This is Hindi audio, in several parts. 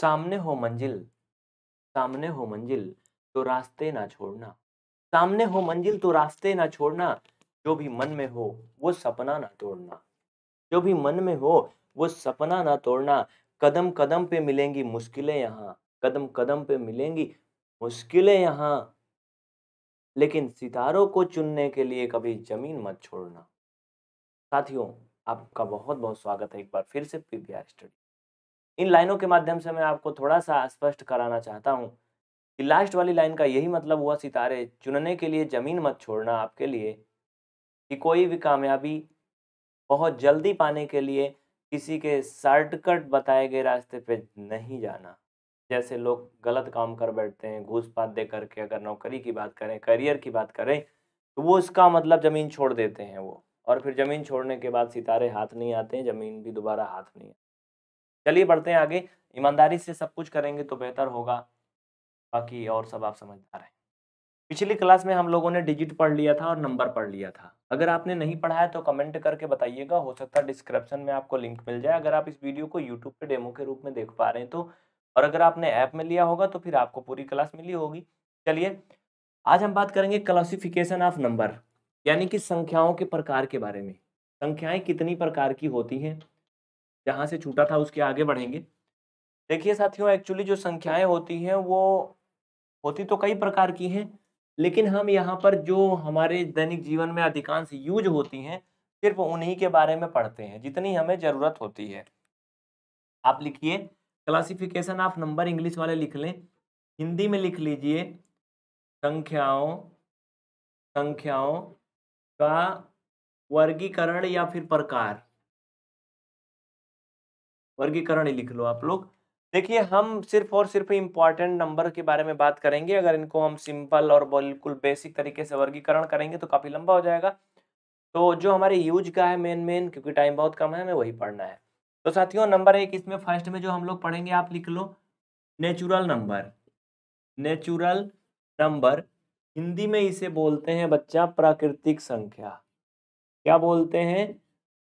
सामने हो मंजिल सामने हो मंजिल तो रास्ते ना छोड़ना सामने हो मंजिल तो रास्ते ना छोड़ना जो भी मन में हो वो सपना ना तोड़ना जो भी मन में हो वो सपना ना तोड़ना कदम कदम पे मिलेंगी मुश्किलें यहाँ कदम कदम पे मिलेंगी मुश्किलें यहाँ लेकिन सितारों को चुनने के लिए कभी जमीन मत छोड़ना साथियों आपका बहुत बहुत स्वागत है एक बार फिर से पीबीआर स्टडी इन लाइनों के माध्यम से मैं आपको थोड़ा सा स्पष्ट कराना चाहता हूँ कि लास्ट वाली लाइन का यही मतलब हुआ सितारे चुनने के लिए ज़मीन मत छोड़ना आपके लिए कि कोई भी कामयाबी बहुत जल्दी पाने के लिए किसी के शॉर्टकट बताए गए रास्ते पे नहीं जाना जैसे लोग गलत काम कर बैठते हैं घूस पात दे करके अगर नौकरी की बात करें करियर की बात करें तो वो इसका मतलब ज़मीन छोड़ देते हैं वो और फिर ज़मीन छोड़ने के बाद सितारे हाथ नहीं आते हैं ज़मीन भी दोबारा हाथ नहीं आती चलिए बढ़ते हैं आगे ईमानदारी से सब कुछ करेंगे तो बेहतर होगा बाकी और सब आप समझदार हैं पिछली क्लास में हम लोगों ने डिजिट पढ़ लिया था और नंबर पढ़ लिया था अगर आपने नहीं पढ़ा है तो कमेंट करके बताइएगा हो सकता है डिस्क्रिप्शन में आपको लिंक मिल जाए अगर आप इस वीडियो को यूट्यूब पे डेमो के रूप में देख पा रहे हैं तो और अगर आपने ऐप में लिया होगा तो फिर आपको पूरी क्लास मिली होगी चलिए आज हम बात करेंगे क्लासिफिकेशन ऑफ नंबर यानी कि संख्याओं के प्रकार के बारे में संख्याएं कितनी प्रकार की होती हैं जहाँ से छूटा था उसके आगे बढ़ेंगे देखिए साथियों एक्चुअली जो संख्याएं होती हैं वो होती तो कई प्रकार की हैं लेकिन हम यहाँ पर जो हमारे दैनिक जीवन में अधिकांश यूज होती हैं सिर्फ उन्हीं के बारे में पढ़ते हैं जितनी हमें ज़रूरत होती है आप लिखिए क्लासिफिकेशन ऑफ नंबर इंग्लिश वाले लिख लें हिंदी में लिख लीजिए संख्याओं संख्याओं का वर्गीकरण या फिर प्रकार वर्गीकरण ही लिख लो आप लोग देखिए हम सिर्फ और सिर्फ इम्पॉर्टेंट नंबर के बारे में बात करेंगे अगर इनको हम सिंपल और बिल्कुल बेसिक तरीके से वर्गीकरण करेंगे तो काफ़ी लंबा हो जाएगा तो जो हमारे यूज का है मेन मेन क्योंकि टाइम बहुत कम है हमें वही पढ़ना है तो साथियों नंबर एक इसमें फर्स्ट में जो हम लोग पढ़ेंगे आप लिख लो natural number natural number Hindi में इसे बोलते हैं बच्चा प्राकृतिक संख्या क्या बोलते हैं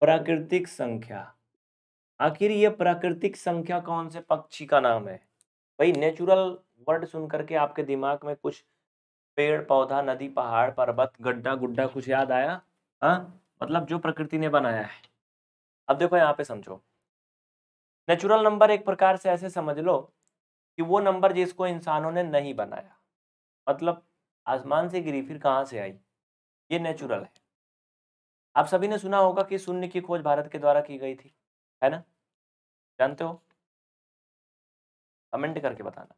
प्राकृतिक संख्या आखिर ये प्राकृतिक संख्या कौन से पक्षी का नाम है भाई नेचुरल वर्ड सुन करके आपके दिमाग में कुछ पेड़ पौधा नदी पहाड़ पर्वत गड्ढा गुड्ढा कुछ याद आया हाँ मतलब जो प्रकृति ने बनाया है अब देखो यहाँ पे समझो नेचुरल नंबर एक प्रकार से ऐसे समझ लो कि वो नंबर जिसको इंसानों ने नहीं बनाया मतलब आसमान से गिरी फिर कहाँ से आई ये नेचुरल है आप सभी ने सुना होगा कि शून्य की खोज भारत के द्वारा की गई थी है ना जानते हो कमेंट करके बताना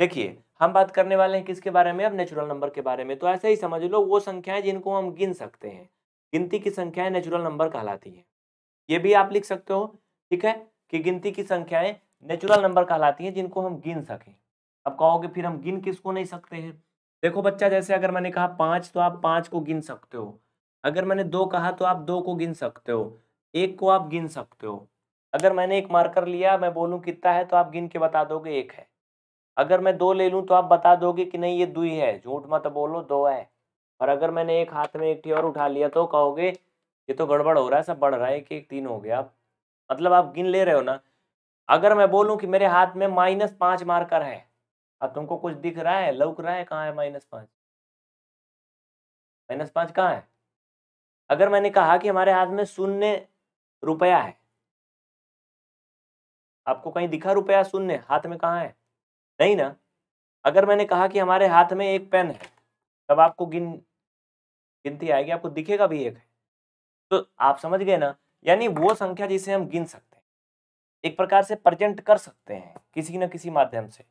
देखिए हम बात करने वाले हैं किसके बारे में अब नेचुरल नंबर के बारे में तो ऐसे ही समझ लो वो संख्याएं जिनको हम गिन सकते हैं गिनती की संख्याएं नेचुरल नंबर कहलाती हैं ये भी आप लिख सकते हो ठीक है कि गिनती की संख्याएं नेचुरल नंबर कहलाती हैं जिनको हम गिन सकें अब कहोगे फिर हम गिन किसको नहीं सकते हैं देखो बच्चा जैसे अगर मैंने कहा पाँच तो आप पाँच को गिन सकते हो अगर मैंने दो कहा तो आप दो को गिन सकते हो एक को आप गिन सकते हो अगर मैंने एक मार्कर लिया मैं बोलूं कितना है तो आप गिन के बता दोगे एक है अगर मैं दो ले लूं तो आप बता दोगे कि नहीं ये दो ही है झूठ मत बोलो दो है और अगर मैंने एक हाथ में एक और उठा लिया तो कहोगे ये तो गड़बड़ हो रहा है सब बढ़ रहा है एक एक तीन हो गया आप मतलब आप गिन ले रहे हो ना अगर मैं बोलूँ कि मेरे हाथ में माइनस मार्कर है अब तुमको कुछ दिख रहा है लौक रहा है कहाँ है माइनस पाँच माइनस पाँच कहाँ है अगर मैंने कहा कि हमारे हाथ में शून्य रुपया है आपको कहीं दिखा रुपया शून्य हाथ में कहा है नहीं ना अगर मैंने कहा कि हमारे हाथ में एक पेन है तब आपको गिन गिनती आएगी आपको दिखेगा भी एक है तो आप समझ गए ना यानी वो संख्या जिसे हम गिन सकते हैं एक प्रकार से प्रजेंट कर सकते हैं किसी न किसी माध्यम से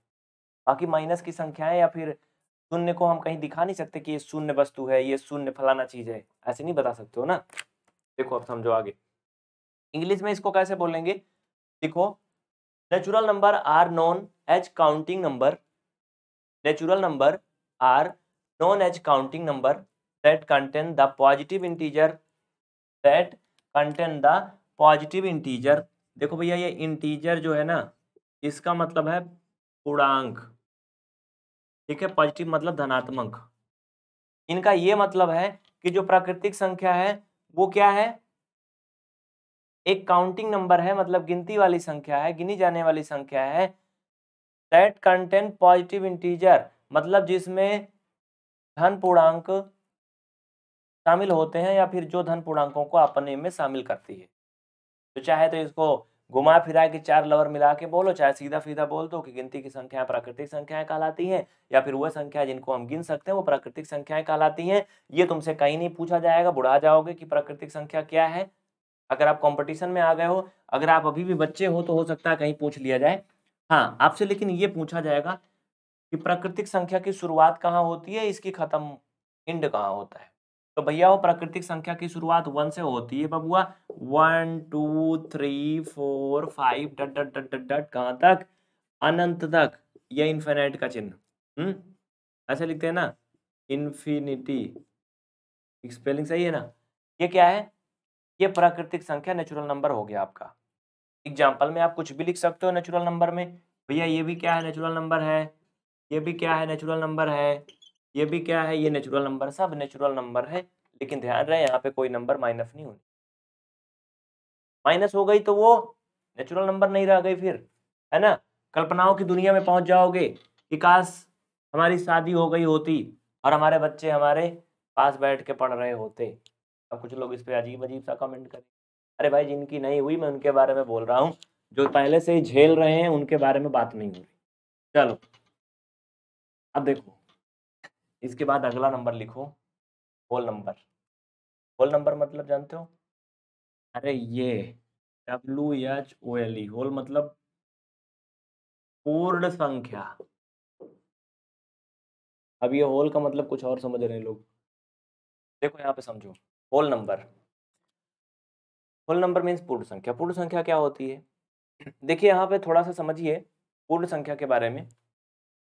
बाकी माइनस की संख्याएं या फिर शून्य को हम कहीं दिखा नहीं सकते कि ये शून्य वस्तु है ये शून्य फलाना चीज है ऐसे नहीं बता सकते हो ना देखो अब समझो आगे इंग्लिश में इसको कैसे बोलेंगे देखो natural number are known as counting number natural number are known as counting number that contain the positive integer that contain the positive integer देखो भैया ये इंटीजर जो है ना इसका मतलब है पूर्णांक ठीक है पॉजिटिव मतलब धनात्मक इनका ये मतलब है कि जो प्राकृतिक संख्या है वो क्या है एक काउंटिंग नंबर है मतलब गिनती वाली संख्या है गिनी जाने वाली संख्या है दैट कंटेन पॉजिटिव इंटीजर मतलब जिसमें धन पूर्णांक शामिल होते हैं या फिर जो धन पूर्णांकों को अपने में शामिल करती है तो चाहे तो इसको घुमा फिरा के चार लवर मिला के बोलो चाहे सीधा सीधा बोल दो कि गिनती की संख्या प्राकृतिक संख्याएं कहलाती हैं या फिर वह संख्या जिनको हम गिन सकते हैं वो प्राकृतिक संख्याएं कहलाती हैं ये तुमसे कहीं नहीं पूछा जाएगा बुढ़ा जाओगे कि प्राकृतिक संख्या क्या है अगर आप कंपटीशन में आ गए हो अगर आप अभी भी बच्चे हो तो हो सकता है कहीं पूछ लिया जाए हाँ आपसे लेकिन ये पूछा जाएगा कि प्राकृतिक संख्या की शुरुआत कहाँ होती है इसकी खत्म इंड कहाँ होता है तो भैया वो प्राकृतिक संख्या की शुरुआत वन से होती है बबुआ one two three four five dot dot dot dot dot कहाँ तक अनंत तक यह इन्फेनाइट का चिन्ह हम्म? ऐसे लिखते हैं ना इन्फिनिटी स्पेलिंग सही है ना ये क्या है ये प्राकृतिक संख्या नेचुरल नंबर हो गया आपका एग्जाम्पल में आप कुछ भी लिख सकते हो नेचुरल नंबर में भैया ये भी क्या है नेचुरल नंबर है ये भी क्या है नेचुरल नंबर है ये भी क्या है ये नेचुरल नंबर सब नेचुरल नंबर है लेकिन ध्यान रहे यहाँ पे कोई नंबर माइनस नहीं होनी माइनस हो गई तो वो नेचुरल नंबर नहीं रह गई फिर है ना कल्पनाओं की दुनिया में पहुंच जाओगे कि काश हमारी शादी हो गई होती और हमारे बच्चे हमारे पास बैठ के पढ़ रहे होते कुछ लोग इस पर अजीब अजीब सा कमेंट करें अरे भाई जिनकी नहीं हुई मैं उनके बारे में बोल रहा हूँ जो पहले से ही झेल रहे हैं उनके बारे में बात नहीं हो रही चलो अब देखो इसके बाद अगला नंबर लिखो होल नंबर होल नंबर मतलब जानते हो अरे ये W H O L E whole मतलब पूर्ण संख्या अब ये होल का मतलब कुछ और समझ रहे हैं लोग देखो यहाँ पे समझो whole number whole number means पूर्ण संख्या पूर्ण संख्या क्या होती है देखिए यहाँ पे थोड़ा सा समझिए पूर्ण संख्या के बारे में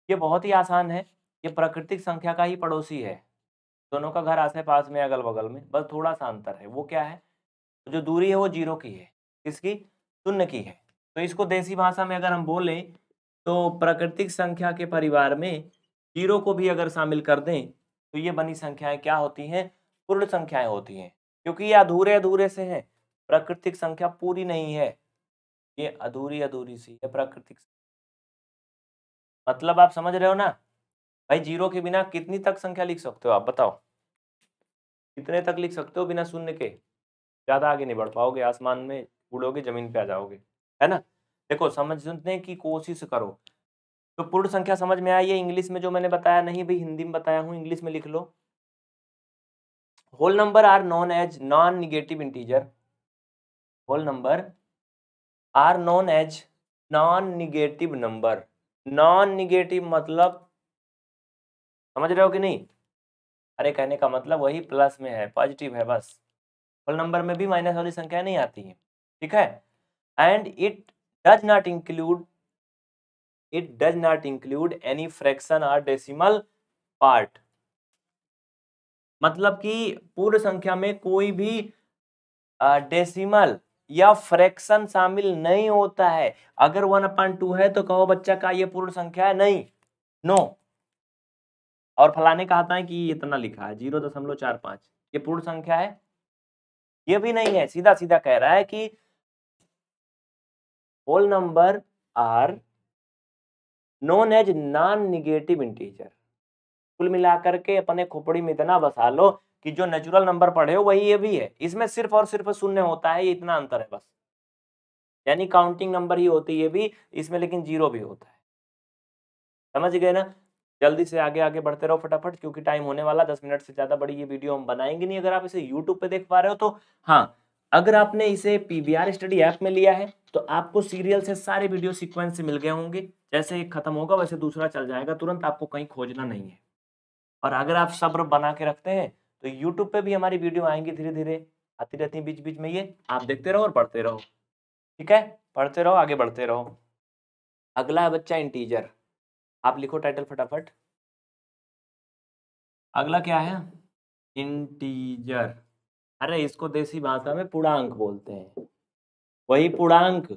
ये बहुत ही आसान है ये प्राकृतिक संख्या का ही पड़ोसी है दोनों का घर आसे पास में अगल बगल में बस थोड़ा सा अंतर है वो क्या है जो दूरी है वो जीरो की है किसकी शून्य की है तो इसको देसी भाषा में अगर हम बोलें तो प्राकृतिक संख्या के परिवार में जीरो को भी अगर शामिल कर दें तो ये बनी संख्याएं क्या होती हैं पूर्ण संख्याएं होती हैं क्योंकि ये अधूरे अधूरे से हैं प्राकृतिक संख्या पूरी नहीं है ये अधूरी अधूरी सी है प्राकृतिक मतलब आप समझ रहे हो ना भाई जीरो के बिना कितनी तक संख्या लिख सकते हो आप बताओ कितने तक लिख सकते हो बिना शून्य के ज़्यादा आगे नहीं बढ़ पाओगे आसमान में उड़ोगे जमीन पे आ जाओगे है ना देखो समझने की कोशिश करो तो पूर्ण संख्या समझ में आई है इंग्लिश में जो मैंने बताया नहीं भाई हिंदी में बताया हूँ इंग्लिश में लिख लो whole number are known as non negative integer whole number are known as non negative number non negative मतलब समझ रहे हो कि नहीं अरे कहने का मतलब वही प्लस में है पॉजिटिव है बस होल नंबर में भी माइनस वाली संख्या नहीं आती है ठीक है and it does not include it does not include any fraction or decimal part मतलब कि पूर्ण संख्या में कोई भी डेसिमल या फ्रैक्शन शामिल नहीं होता है अगर वन अपॉइंट टू है तो कहो बच्चा का ये पूर्ण संख्या है नहीं नो और फलाने कहता है कि इतना लिखा है जीरो दशमलव चार पांच ये पूर्ण संख्या है ये भी नहीं है सीधा सीधा कह रहा है कि whole number are known as non negative integer कुल मिलाकर के अपने खोपड़ी में इतना बसा लो कि जो नेचुरल नंबर पढ़े हो वही ये भी है इसमें सिर्फ और सिर्फ शून्य होता है ये इतना अंतर है बस यानी काउंटिंग नंबर ही होती है भी इसमें लेकिन जीरो भी होता है समझ गए ना जल्दी से आगे आगे बढ़ते रहो फटाफट क्योंकि टाइम होने वाला दस मिनट से ज़्यादा बड़ी ये वीडियो हम बनाएंगे नहीं अगर आप इसे यूट्यूब पे देख पा रहे हो तो हाँ अगर आपने इसे पीबीआर स्टडी ऐप में लिया है तो आपको सीरियल से सारे वीडियो सिक्वेंस से मिल गए होंगे जैसे एक खत्म होगा वैसे दूसरा चल जाएगा तुरंत आपको कहीं खोजना नहीं है और अगर आप सब्र बना के रखते हैं तो यूट्यूब पे भी हमारी वीडियो आएंगी धीरे धीरे आती रहती है बीच बीच में ये आप देखते रहो और पढ़ते रहो ठीक है पढ़ते रहो आगे बढ़ते रहो अगला है बच्चा इंटीजर आप लिखो टाइटल फटाफट अगला क्या है इंटीजर अरे इसको देसी भाषा में पूर्णांक बोलते हैं वही पूर्णांक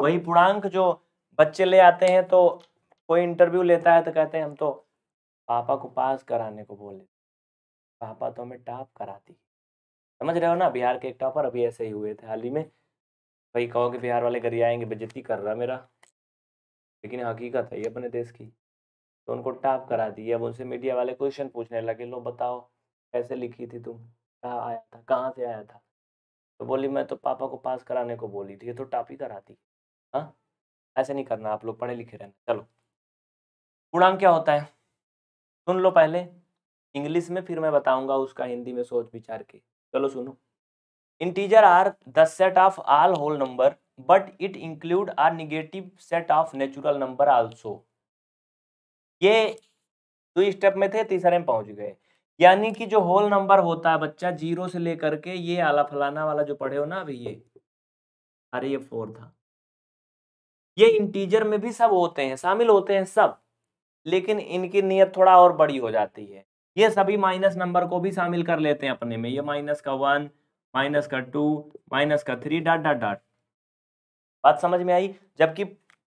वही पूर्णांक जो बच्चे ले आते हैं तो कोई इंटरव्यू लेता है तो कहते हैं हम तो पापा को पास कराने को बोले पापा तो हमें टॉप कराती समझ रहे हो ना बिहार के एक टॉपर अभी ऐसे ही हुए थे हाल ही में भाई कहो कि बिहार वाले गरी आएंगे बेजती कर रहा मेरा लेकिन हकीकत है ये अपने देश की तो उनको टॉप करा दी अब उनसे मीडिया वाले क्वेश्चन पूछने लगे लो बताओ कैसे लिखी थी तुम कहाँ आया था कहाँ से आया था तो बोली मैं तो पापा को पास कराने को बोली थी ये तो टॉप ही कराती हाँ ऐसे नहीं करना आप लोग पढ़े लिखे रहना चलो पूर्णांक क्या होता है सुन लो पहले इंग्लिश में फिर मैं बताऊंगा उसका हिंदी में सोच विचार के चलो सुनो integer are the set of all whole number but it include are negative set of natural number also ये दो स्टेप में थे तीसरे में पहुंच गए यानी कि जो होल नंबर होता है बच्चा जीरो से लेकर के ये आला फलाना वाला जो पढ़े हो ना अभी ये अरे ये फोर था ये इंटीजर में भी सब होते हैं शामिल होते हैं सब लेकिन इनकी नीयत थोड़ा और बड़ी हो जाती है ये सभी माइनस नंबर को भी शामिल कर लेते हैं अपने में ये माइनस का वन माइनस का टू माइनस का थ्री डॉट डॉट डॉट बात समझ में आई जबकि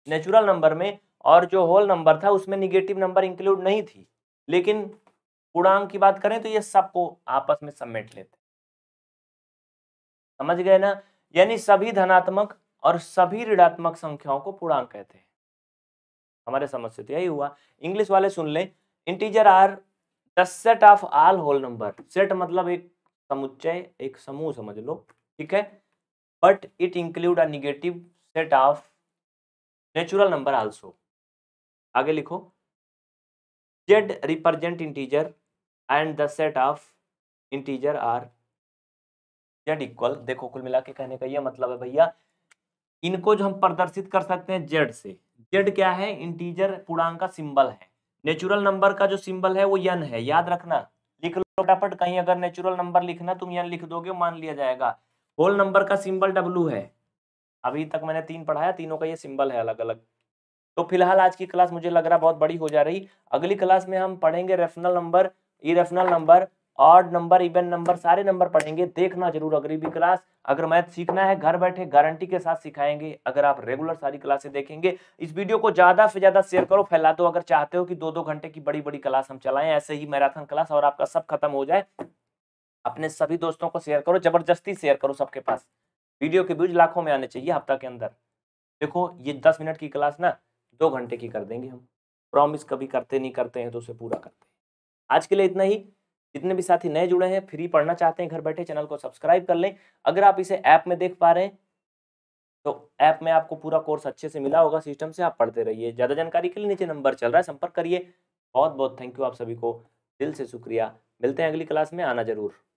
नेचुरल नंबर में और जो होल नंबर था उसमें निगेटिव नंबर इंक्लूड नहीं थी लेकिन पूर्णांक की बात करें तो ये सबको आपस में समेट लेते समझ गए ना यानी सभी धनात्मक और सभी ऋणात्मक संख्याओं को पूर्णांक कहते हैं हमारे समझ से तो यही हुआ इंग्लिश वाले सुन लें integer are the set of all whole number set मतलब एक समुच्चय एक समूह समझ लो ठीक है but it include a negative set of natural number also आगे लिखो Z represent integer and the set of integer are Z equal देखो कुल मिला के कहने का ये मतलब है भैया इनको जो हम प्रदर्शित कर सकते हैं जेड से जेड क्या है इंटीजर पूर्णांक का सिंबल है नेचुरल नंबर का जो सिंबल है वो यन है याद रखना लिख लो फटाफट कहीं अगर नेचुरल नंबर लिखना तुम यन लिख दोगे मान लिया जाएगा होल नंबर का सिंबल डब्लू है अभी तक मैंने तीन पढ़ाया तीनों का ये सिंबल है अलग अलग तो फिलहाल आज की क्लास मुझे लग रहा बहुत बड़ी हो जा रही अगली क्लास में हम पढ़ेंगे रेफनल नंबर इरेफनल नंबर और नंबर इवन नंबर सारे नंबर पढ़ेंगे देखना जरूर अगली भी क्लास अगर मैथ सीखना है घर बैठे गारंटी के साथ सिखाएंगे अगर आप रेगुलर सारी क्लासे देखेंगे इस वीडियो को ज़्यादा से ज़्यादा शेयर करो फैला दो अगर चाहते हो कि दो दो घंटे की बड़ी बड़ी क्लास हम चलाएं ऐसे ही मैराथन क्लास और आपका सब खत्म हो जाए अपने सभी दोस्तों को शेयर करो जबरदस्ती शेयर करो सबके पास वीडियो के व्यूज लाखों में आने चाहिए हफ्ता के अंदर देखो ये दस मिनट की क्लास ना दो घंटे की कर देंगे हम प्रॉमिस कभी करते नहीं करते हैं तो उसे पूरा करते हैं आज के लिए इतना ही जितने भी साथी नए जुड़े हैं फ्री पढ़ना चाहते हैं घर बैठे चैनल को सब्सक्राइब कर लें अगर आप इसे ऐप में देख पा रहे हैं तो ऐप में आपको पूरा कोर्स अच्छे से मिला होगा सिस्टम से आप पढ़ते रहिए ज़्यादा जानकारी के लिए नीचे नंबर चल रहा है संपर्क करिए बहुत बहुत थैंक यू आप सभी को दिल से शुक्रिया मिलते हैं अगली क्लास में आना जरूर